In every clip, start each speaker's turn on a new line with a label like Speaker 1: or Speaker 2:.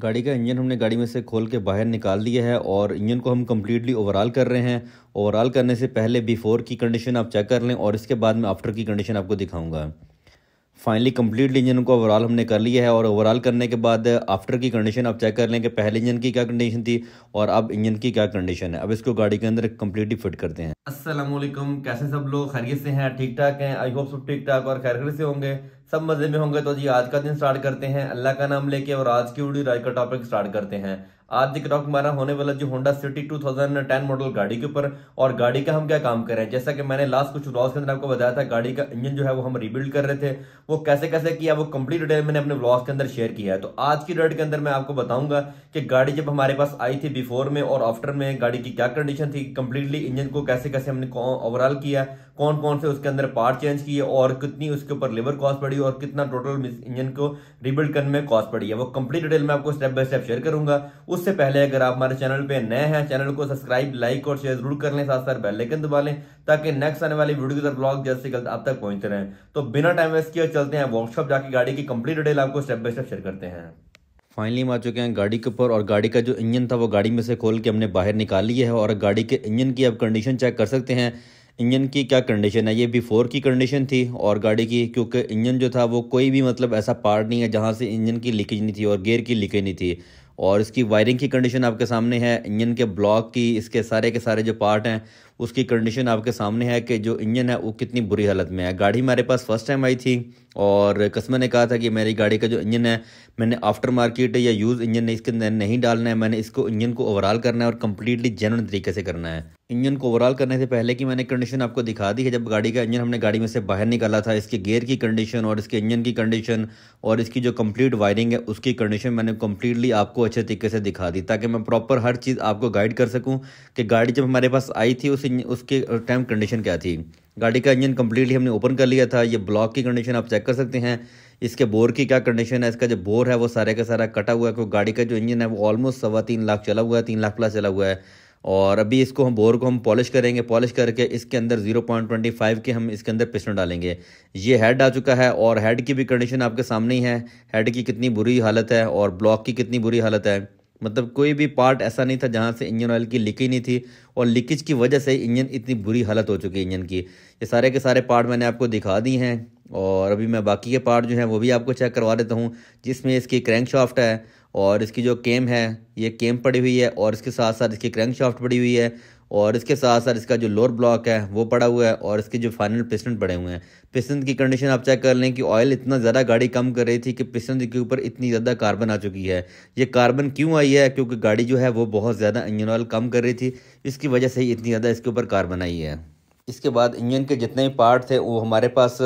Speaker 1: गाड़ी का इंजन हमने गाड़ी में से खोल के बाहर निकाल दिया है और इंजन को हम कम्प्लीटली ओवरऑल कर रहे हैं ओवरऑल करने से पहले बिफ़ोर की कंडीशन आप चेक कर लें और इसके बाद में आफ्टर की कंडीशन आपको दिखाऊंगा फाइनली कम्प्लीटली इंजन को ओवरऑल हमने कर लिया है और ओवरऑल करने के बाद आफ्टर की कंडीशन आप चेक कर लें कि पहले इंजन की क्या कंडीशन थी और अब इंजन की क्या कंडीशन है अब इसको गाड़ी के अंदर कम्प्लीटली फिट करते हैं असलम कैसे सब लोग खरीद से हैं ठीक ठाक हैं आई होप सब ठीक ठाक और खैर से होंगे सब मजे में होंगे तो जी आज का दिन स्टार्ट करते हैं अल्लाह का नाम लेके और आज की वीडियो आज का टॉपिक स्टार्ट करते हैं आज तक टॉक हमारा होने वाला जो होंडा सिटी 2010 मॉडल गाड़ी के ऊपर और गाड़ी का हम क्या काम कर रहे हैं जैसा कि मैंने लास्ट कुछ व्लॉग्स के अंदर आपको बताया था गाड़ी का इंजन जो है वो हम रिबिल्ड कर रहे थे वो कैसे कैसे किया वो कंप्लीट डिटेल मैंने अपने व्लॉग के अंदर शेयर किया है तो आज की डेट के अंदर मैं आपको बताऊंगा कि गाड़ी जब हमारे पास आई थी बिफोर में और आफ्टर में गाड़ी की क्या कंडीशन थी कंप्लीटली इंजन को कैसे कैसे हमने ओवरऑल किया कौन कौन से उसके अंदर पार्ट चेंज किए और कितनी उसके ऊपर लेबर कॉस्ट पड़ी और कितना टोटल इंजन को रिबिल्ड करने में कॉस्ट पड़ी है वो कंप्लीट डिटेल में आपको स्टेप बाय स्टेप शेयर करूंगा उससे पहले अगर आप हमारे चैनल पर नए हैं चैनल को सब्सक्राइब लाइक और शेयर जरूर कर लें साथ साथ बेलाइकन दबा लें ताकि नेक्स्ट आने वाली वीडियो के ब्लॉग जल्द से जल्द आप तक पहुंचते रहे तो बिना टाइम वेस्ट किए चलते हैं वर्कशॉप जाके गाड़ी की कंप्लीट डिटेल आपको स्टेप बाय स्टेप शेयर करते हैं फाइनली हम आ चुके हैं गाड़ी के ऊपर और गाड़ी का जो इंजन था वो गाड़ी में से खोल के हमने बाहर निकाल लिया है और गाड़ी के इंजन की आप कंडीशन चेक कर सकते हैं इंजन की क्या कंडीशन है ये बिफोर की कंडीशन थी और गाड़ी की क्योंकि इंजन जो था वो कोई भी मतलब ऐसा पार्ट नहीं है जहाँ से इंजन की लीकेज नहीं थी और गेयर की लीकेज नहीं थी और इसकी वायरिंग की कंडीशन आपके सामने है इंजन के ब्लॉक की इसके सारे के सारे जो पार्ट हैं उसकी कंडीशन आपके सामने है कि जो इंजन है वो कितनी बुरी हालत में है गाड़ी हमारे पास फर्स्ट टाइम आई थी और कस्मर ने कहा था कि मेरी गाड़ी का जो इंजन है मैंने आफ्टर मार्केट या यूज़ इंजन इसके अंदर नहीं डालना है मैंने इसको इंजन को ओवरऑल करना है और कम्प्लीटली जेनवन तरीके से करना है इंजन को ओवरऑल करने से पहले की मैंने कंडीशन आपको दिखा दी है जब गाड़ी का इंजन हमने गाड़ी में से बाहर निकाला था इसके गेयर की कंडीशन और इसके इंजन की कंडीशन और इसकी जो कम्प्लीट वायरिंग है उसकी कंडीशन मैंने कम्प्लीटली आपको अच्छे तरीके से दिखा दी ताकि मैं प्रॉपर हर चीज़ आपको गाइड कर सकूँ कि गाड़ी जब हमारे पास आई थी उस उसके टाइम कंडीशन क्या थी गाड़ी का इंजन कम्प्लीटली हमने ओपन कर लिया था ये ब्लॉक की कंडीशन आप चेक कर सकते हैं इसके बोर की क्या कंडीशन है इसका जो बोर है वो सारे का सारा कटा हुआ है क्योंकि गाड़ी का जो इंजन है वो ऑलमोस्ट सवा तीन लाख चला हुआ है तीन लाख प्लस चला हुआ है और अभी इसको हम बोर को हम पॉलिश करेंगे पॉलिश करके इसके अंदर 0.25 के हम इसके अंदर पिस्टन डालेंगे ये हेड आ चुका है और हेड की भी कंडीशन आपके सामने ही है हेड की कितनी बुरी हालत है और ब्लॉक की कितनी बुरी हालत है मतलब कोई भी पार्ट ऐसा नहीं था जहाँ से इंजन ऑयल की लीकेज नहीं थी और लीकेज की वजह से इंजन इतनी बुरी हालत हो चुकी है इंजन की ये सारे के सारे पार्ट मैंने आपको दिखा दिए हैं और अभी मैं बाकी के पार्ट जो हैं वो भी आपको चेक करवा देता हूँ जिसमें इसकी क्रैंक शाफ्ट है और इसकी जो केम है ये केम पड़ी हुई है और इसके साथ साथ इसकी क्रैंक शाफ्ट पड़ी हुई है और इसके साथ साथ इसका जो लोअर ब्लॉक है वो पड़ा हुआ है और इसके जो फाइनल पिस्टन पड़े हुए हैं पिस्टन की कंडीशन आप चेक कर लें कि ऑयल इतना ज़्यादा गाड़ी कम कर रही थी कि पिस्टन के ऊपर इतनी ज़्यादा कार्बन आ चुकी है ये कार्बन क्यों आई है क्योंकि गाड़ी जो है वो बहुत ज़्यादा इंजन ऑयल कम कर रही थी इसकी वजह से ही इतनी ज़्यादा इसके ऊपर कार्बन आई है इसके बाद इंजन के जितने भी पार्ट थे वो हमारे पास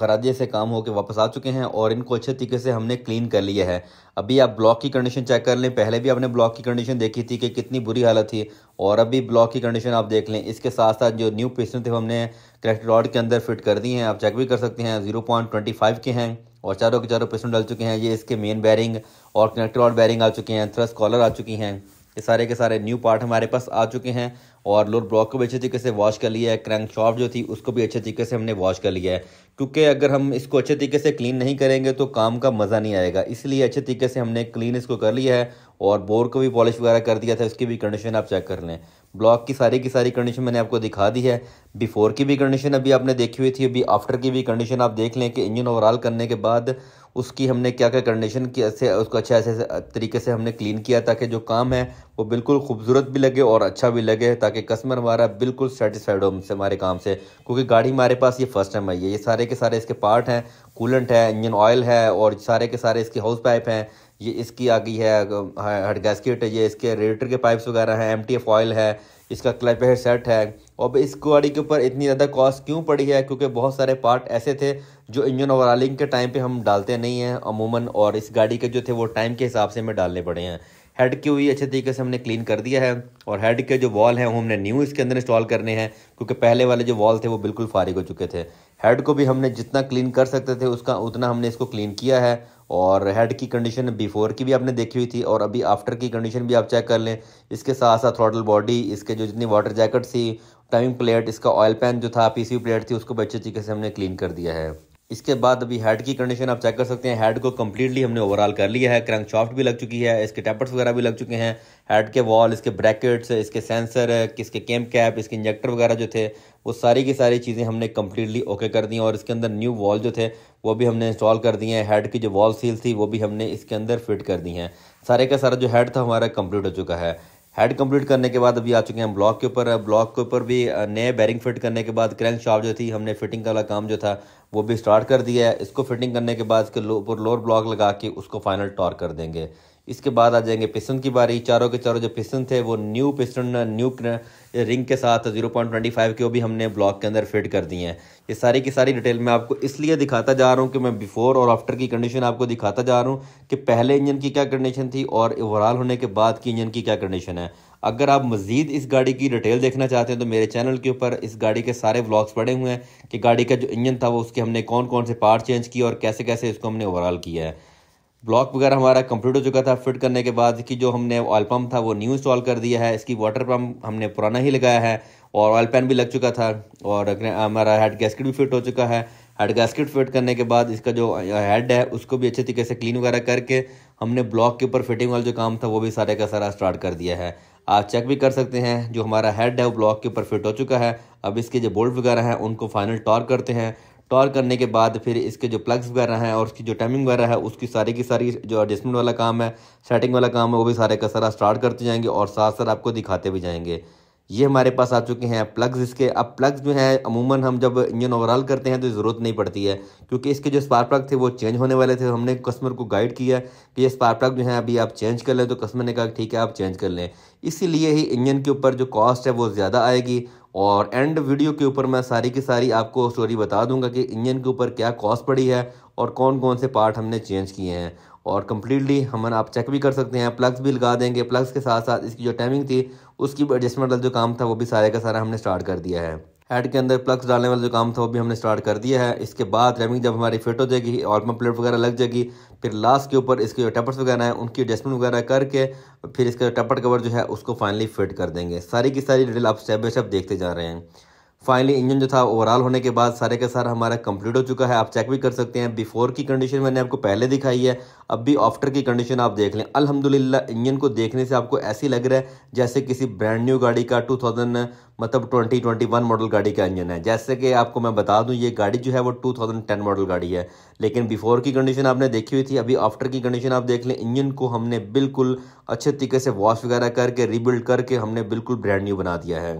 Speaker 1: खराजे से काम होकर वापस आ चुके हैं और इनको अच्छे तरीके से हमने क्लीन कर लिया है अभी आप ब्लॉक की कंडीशन चेक कर लें पहले भी आपने ब्लॉक की कंडीशन देखी थी कि कितनी बुरी हालत थी और अभी ब्लॉक की कंडीशन आप देख लें इसके साथ साथ जो न्यू पीसन थे हमने क्रैक्ट रॉड के अंदर फिट कर दिए हैं आप चेक भी कर सकते हैं जीरो पॉइंट ट्वेंटी फाइव के हैं और चारों के चारों पिस्टन डल चुके हैं ये इसके मेन बैरिंग और कनेक्ट रॉड बैरिंग आ चुके हैं थ्रस्ट कॉलर आ चुकी हैं ये सारे के सारे न्यू पार्ट हमारे पास आ चुके हैं और लोअर ब्लॉक को भी अच्छे तरीके से वॉश कर लिया है क्रैंक शॉफ्ट जो थी उसको भी अच्छे तरीके से हमने वॉश कर लिया है क्योंकि अगर हम इसको अच्छे तरीके से क्लीन नहीं करेंगे तो काम का मज़ा नहीं आएगा इसलिए अच्छे तरीके से हमने क्लीन इसको कर लिया है और बोर को भी पॉलिश वगैरह कर दिया था उसकी भी कंडीशन आप चेक कर लें ब्लॉक की सारी की सारी कंडीशन मैंने आपको दिखा दी है बिफ़ोर की भी कंडीशन अभी आपने देखी हुई थी अभी आफ्टर की भी कंडीशन आप देख लें कि इंजन ओवरऑल करने के बाद उसकी हमने क्या क्या कंडीशन की से उसको अच्छे ऐसे तरीके से हमने क्लीन किया ताकि जो काम है वो बिल्कुल खूबसूरत भी लगे और अच्छा भी लगे ताकि कस्टमर हमारा बिल्कुल सेटिस्फाइड हो हमसे हमारे काम से क्योंकि गाड़ी हमारे पास ये फर्स्ट टाइम आई है ये सारे के सारे इसके पार्ट हैं कूलेंट है इंजन ऑयल है और सारे के सारे इसकी हाउस पाइप हैं ये इसकी आ गई है हट हाँ, गैसकेट है ये इसके रेडिएटर के पाइप्स वगैरह हैं एम ऑयल है इसका क्लच हेयर सेट है और इस गाड़ी के ऊपर इतनी ज़्यादा कॉस्ट क्यों पड़ी है क्योंकि बहुत सारे पार्ट ऐसे थे जो इंजन ओवरऑलिंग के टाइम पे हम डालते नहीं हैं अमूमन और इस गाड़ी के जो थे वो टाइम के हिसाब से हमें डालने पड़े हैं हेड की हुई अच्छे तरीके से हमने क्लीन कर दिया है और हेड के जो वॉल हैं वो हमने न्यू इसके अंदर इंस्टॉल करने हैं क्योंकि पहले वाले जो वॉल थे वो बिल्कुल फारिग हो चुके थे हेड को भी हमने जितना क्लीन कर सकते थे उसका उतना हमने इसको क्लीन किया है और हेड की कंडीशन बिफोर की भी आपने देखी हुई थी और अभी आफ्टर की कंडीशन भी आप चेक कर लें इसके साथ साथ थ्रॉटल बॉडी इसके जो जितनी वाटर जैकेट थी टाइमिंग प्लेट इसका ऑयल पैन जो था पीसीयू प्लेट थी उसको भी अच्छे तरीके से हमने क्लीन कर दिया है इसके बाद अभी हेड की कंडीशन आप चेक कर सकते हैं हेड को कम्प्लीटली हमने ओवरऑल कर लिया है क्रंक शॉफ्ट भी लग चुकी है इसके टैपर्स वगैरह भी लग चुके हैं हेड के वॉल इसके ब्रैकेट्स इसके सेंसर इसके कैम कैप इसके इंजेक्टर वगैरह जो थे वो सारी की सारी चीज़ें हमने कम्प्लीटली ओके कर दी और इसके अंदर न्यू वॉल जो थे वो भी हमने इंस्टॉल कर दिए हैं हेड की जो वॉल सील थी वो भी हमने इसके अंदर फिट कर दी हैं सारे का सारा जो हेड था हमारा कंप्लीट हो चुका है हेड कंप्लीट करने के बाद अभी आ चुके हैं ब्लॉक के ऊपर ब्लॉक के ऊपर भी नए बैरिंग फिट करने के बाद क्रैंक शॉप जो थी हमने फिटिंग वाला काम जो था वो भी स्टार्ट कर दिया है इसको फिटिंग करने के बाद इसके ऊपर लो, लोअर ब्लॉक लगा के उसको फाइनल टॉर कर देंगे इसके बाद आ जाएंगे पिस्टन की बारी चारों के चारों जो पिस्टन थे वो न्यू पिस्टन न्यू रिंग के साथ 0.25 के वो भी हमने ब्लॉक के अंदर फिट कर दिए हैं ये सारी की सारी डिटेल मैं आपको इसलिए दिखाता जा रहा हूँ कि मैं बिफ़ोर और आफ्टर की कंडीशन आपको दिखाता जा रहा हूँ कि पहले इंजन की क्या कंडीशन थी और ओवरऑल होने के बाद की इंजन की क्या कंडीशन है अगर आप मज़ीद इस गाड़ी की डिटेल देखना चाहते हैं तो मेरे चैनल के ऊपर इस गाड़ी के सारे ब्लॉग्स पड़े हुए हैं कि गाड़ी का जो इंजन था वो उसके हमने कौन कौन से पार्ट चेंज किए और कैसे कैसे इसको हमने ओवरऑल किया है ब्लॉक वगैरह हमारा कंप्लीट हो चुका था फिट करने के बाद कि जो हमने ऑयल पम्प था वो न्यू इंस्टॉल कर दिया है इसकी वाटर पम्प हमने पुराना ही लगाया है और ऑयल पैन भी लग चुका था और हमारा हेड गैसकेट भी फिट हो चुका है हेड गैसकेट फिट करने के बाद इसका जो हेड है उसको भी अच्छे तरीके से क्लीन वगैरह करके हमने ब्लॉक के ऊपर फिटिंग वाला जो काम था वो भी सारे का सारा स्टार्ट कर दिया है आप चेक भी कर सकते हैं जो हमारा हेड है वो ब्लॉक के ऊपर फिट हो चुका है अब इसके जो बोल्ट वगैरह हैं उनको फाइनल टॉर करते हैं टॉर करने के बाद फिर इसके जो प्लग्स वगैरह हैं और उसकी जो टाइमिंग वगैरह है उसकी सारी की सारी जो एडजस्टमेंट वाला काम है सेटिंग वाला काम है वो भी सारे का सारा स्टार्ट करते जाएंगे और साथ साथ आपको दिखाते भी जाएंगे ये हमारे पास आ चुके हैं प्लग्स इसके अब प्लग्स जो हैं अमूमन हम जब इंजन ओवरऑल करते हैं तो ज़रूरत नहीं पड़ती है क्योंकि इसके जो स्पार्क प्लग थे वो चेंज होने वाले थे हमने कस्टमर को गाइड किया कि ये स्पार्क प्लग जो है अभी आप चेंज कर लें तो कस्टमर ने कहा ठीक है आप चेंज कर लें इसीलिए ही इंजन के ऊपर जो कॉस्ट है वो ज़्यादा आएगी और एंड वीडियो के ऊपर मैं सारी की सारी आपको स्टोरी बता दूंगा कि इंजन के ऊपर क्या कॉस्ट पड़ी है और कौन कौन से पार्ट हमने चेंज किए हैं और कम्प्लीटली हम आप चेक भी कर सकते हैं प्लग्स भी लगा देंगे प्लग्स के साथ साथ इसकी जो टाइमिंग थी उसकी एडजस्टमेंट वाला जो काम था वो भी सारे का सारा हमने स्टार्ट कर दिया है हेड के अंदर प्लग्स डालने वाला जो काम था वो भी हमने स्टार्ट कर दिया है इसके बाद रैमिंग जब हमारी फिट हो जाएगी और प्लेट वगैरह लग जाएगी फिर लास्ट के ऊपर इसके जो टपर्स वगैरह हैं उनकी एडजस्टमेंट वगैरह करके फिर इसका टपर कवर जो है उसको फाइनली फिट कर देंगे सारी की सारी डिटेल आप स्टेप बाई स्टेप देखते जा रहे हैं फाइनली इंजन जो था ओवरऑल होने के बाद सारे का सारा हमारा कंप्लीट हो चुका है आप चेक भी कर सकते हैं बिफोर की कंडीशन मैंने आपको पहले दिखाई है अब भी आफ्टर की कंडीशन आप देख लें अल्हम्दुलिल्लाह इंजन को देखने से आपको ऐसी लग रहा है जैसे किसी ब्रांड न्यू गाड़ी का 2000 मतलब 2021 मॉडल गाड़ी का इंजन है जैसे कि आपको मैं बता दूँ ये गाड़ी जो है वो टू मॉडल गाड़ी है लेकिन बिफोर की कंडीशन आपने देखी हुई थी अभी आफ्टर की कंडीशन आप देख लें इंजन को हमने बिल्कुल अच्छे तरीके से वॉश वगैरह करके रिबिल्ड करके हमने बिल्कुल ब्रांड न्यू बना दिया है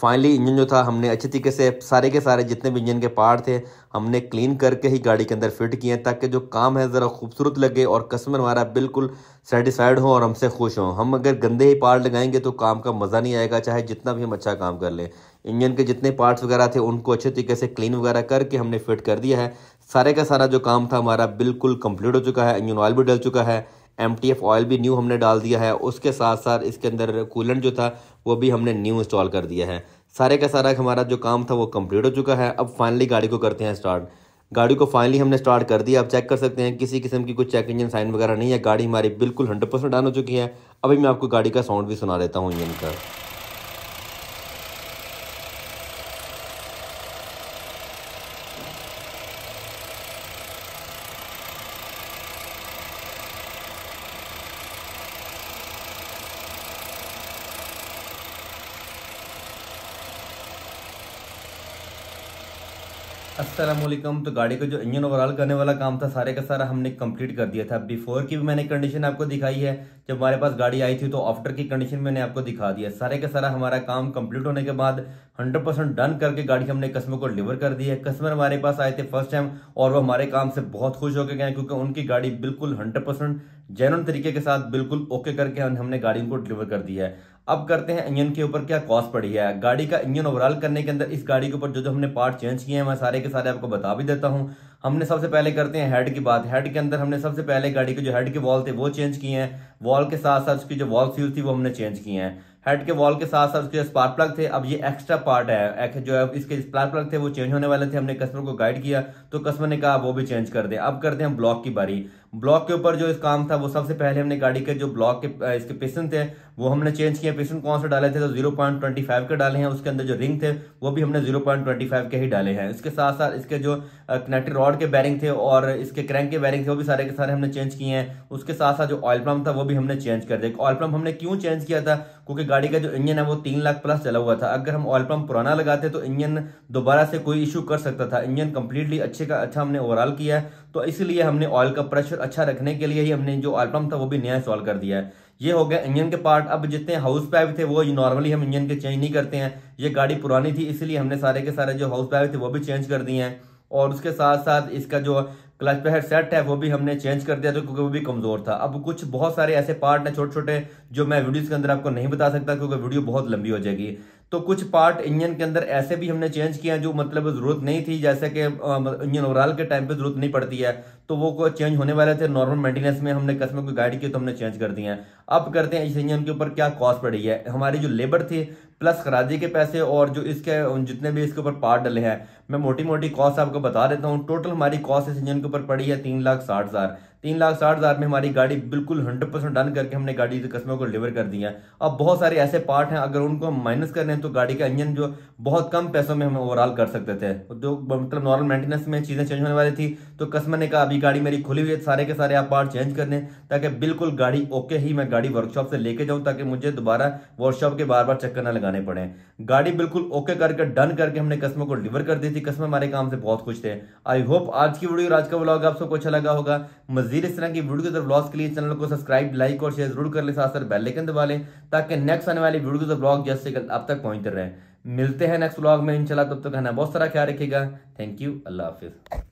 Speaker 1: फाइनली इंजन जो था हमने अच्छे तरीके से सारे के सारे जितने भी इंजन के पार्ट थे हमने क्लीन करके ही गाड़ी के अंदर फिट किए हैं ताकि जो काम है ज़रा खूबसूरत लगे और कस्टमर हमारा बिल्कुल सेटिस्फाइड हो और हमसे खुश हो हम अगर गंदे ही पार्ट लगाएंगे तो काम का मज़ा नहीं आएगा चाहे जितना भी हम अच्छा काम कर लें इंजन के जितने पार्ट्स वगैरह थे उनको अच्छे तरीके से क्लीन वगैरह करके हमने फिट कर दिया है सारे का सारा जो काम था हमारा बिल्कुल कम्प्लीट हो चुका है इंजन ऑयल भी डल चुका है एम ऑयल भी न्यू हमने डाल दिया है उसके साथ साथ इसके अंदर कूलेंट जो था वो भी हमने न्यू इंस्टॉल कर दिया है सारे का सारा हमारा जो काम था वो कम्प्लीट हो चुका है अब फाइनली गाड़ी को करते हैं स्टार्ट गाड़ी को फाइनली हमने स्टार्ट कर दिया आप चेक कर सकते हैं किसी किस्म की कोई चेक इंजन साइन वगैरह नहीं है गाड़ी हमारी बिल्कुल हंड्रेड परसेंट डन हो चुकी है अभी मैं आपको गाड़ी का साउंड भी सुना देता हूँ इंजन का असलम तो गाड़ी का जो इंजन ओवरऑल करने वाला काम था सारे का सारा हमने कंप्लीट कर दिया था बिफोर की भी मैंने कंडीशन आपको दिखाई है जब हमारे पास गाड़ी आई थी तो आफ्टर की कंडीशन मैंने आपको दिखा दिया सारे का सारा हमारा काम कंप्लीट होने के बाद 100 परसेंट डन करके गाड़ी हमने कस्टमर को डिलीवर कर दी है कस्टमर हमारे पास आए थे फर्स्ट टाइम और वो हमारे काम से बहुत खुश होकर गए क्योंकि उनकी गाड़ी बिल्कुल हंड्रेड जेनुअन तरीके के साथ बिल्कुल ओके करके हमने गाड़ी को डिलीवर कर दिया है अब करते हैं इंजन के ऊपर क्या कॉस्ट पड़ी है गाड़ी का इंजन ओवरऑल करने के अंदर इस गाड़ी के ऊपर जो जो हमने पार्ट चेंज किए हैं मैं सारे के सारे आपको बता भी देता हूं हमने सबसे पहले करते हैं हेड की बात हेड के अंदर हमने सबसे पहले गाड़ी के जो हेड के वॉल थे वो चेंज किए हैं वॉल के साथ साथ उसकी जो वॉल सील थी वो हमने चेंज किए हैं हेड के वॉल के साथ साथ उसके स्पार्क प्लग थे अब ये एक्स्ट्रा पार्ट है जो है इसके स्पार्क प्लग थे वो चेंज होने वाले थे हमने कस्टमर को गाइड किया तो कस्टमर ने कहा वो भी चेंज कर दे अब करते हैं ब्लॉक की बारी ब्लॉक के ऊपर जो काम था वो सबसे पहले हमने गाड़ी के जो ब्लॉक के इसके पिसन थे वो हमने चेंज किए पिसन कौन से डाले थे तो 0.25 के डाले हैं उसके अंदर जो रिंग थे वो भी हमने 0.25 के ही डाले हैं इसके साथ साथ इसके जो कनेक्टेड रॉड के बैरिंग थे और इसके क्रैंक के बैरिंग थे वो भी सारे के सारे हमने चेंज किए हैं उसके साथ साथ जो ऑयल पम्प था वो भी हमने चेंज कर दिया ऑयल पम्प हमने क्यों चेंज किया था क्योंकि गाड़ी का जो इंजन है वो तीन लाख प्लस चला हुआ था अगर हम ऑयल पम्प पुराना लगाते तो इंजन दोबारा से कोई इशू कर सकता था इंजन कंप्लीटली अच्छे का अच्छा हमने ओवरऑल किया तो इसलिए हमने ऑयल का प्रेशर अच्छा रखने के लिए ही हमने जो आल्टम था वो भी नया इंस्टॉल कर दिया है ये हो गया इंजन के पार्ट अब जितने हाउस पाइप थे वो नॉर्मली हम इंजन के चेंज नहीं करते हैं ये गाड़ी पुरानी थी इसलिए हमने सारे के सारे जो हाउस पाइप थे वो भी चेंज कर दिए हैं और उसके साथ साथ इसका जो क्लच पैड सेट है वो भी हमने चेंज कर दिया था क्योंकि वो भी कमज़ोर था अब कुछ बहुत सारे ऐसे पार्ट हैं छोटे छोटे जो मैं वीडियोस के अंदर आपको नहीं बता सकता क्योंकि वीडियो बहुत लंबी हो जाएगी तो कुछ पार्ट इंजन के अंदर ऐसे भी हमने चेंज किया जो मतलब ज़रूरत नहीं थी जैसे कि इंजन ओवरऑल के टाइम पे ज़रूरत नहीं पड़ती है तो वो चेंज होने वाले थे नॉर्मल मेंटेनेंस में हमने कस्टमर को गाइड किया तो हमने चेंज कर दिया है अब करते हैं इस इंजन के ऊपर क्या कॉस्ट पड़ी है हमारी जो लेबर थी प्लस खराजे के पैसे और जो इसके जितने भी इसके ऊपर पार्ट डले हैं मैं मोटी मोटी कॉस्ट आपको बता देता हूँ टोटल हमारी कॉस्ट इस इंजन के ऊपर पड़ी है तीन लाख साठ हज़ार तीन लाख साठ हज़ार में हमारी गाड़ी बिल्कुल हंड्रेड परसेंट डन करके हमने गाड़ी कस्टमर को डिलीवर कर दी है अब बहुत सारे ऐसे पार्ट हैं अगर उनको हम माइनस कर रहे हैं तो गाड़ी का इंजन जो बहुत कम पैसों में हम ओवरऑल कर सकते थे जो तो मतलब नॉर्मल मेंटेनेंस में चीज़ें चेंज होने वाली थी तो कस्टमर ने कहा अभी अभी गाड़ी मेरी खुली हुई है सारे के सारे आप पार्ट चेंज करने ताकि बिल्कुल गाड़ी ओके ही मैं गाड़ी वर्कशॉप से लेके जाऊं ताकि मुझे दोबारा वर्कशॉप के बार बार चक्कर ना लगाने पड़े गाड़ी बिल्कुल ओके करके डन करके हमने कस्टमर को डिलीवर कर दी थी कस्टमर हमारे काम से बहुत खुश थे आई होप आज की वीडियो आज का ब्लॉग आप सबको अच्छा लगा होगा मजीद इस तरह की वीडियो के ब्लॉग के लिए चैनल को सब्सक्राइब लाइक और शेयर जरूर कर ले साथ साथ बेलाइकन दबा लें ताकि नेक्स्ट आने वाली वीडियो के ब्लॉग जैसे अब तक पहुंचते रहे मिलते हैं नेक्स्ट ब्लॉग में इंशाल्लाह तब तक तो कहना बहुत सारा ख्याल रखिएगा थैंक यू अल्लाह हाफिज़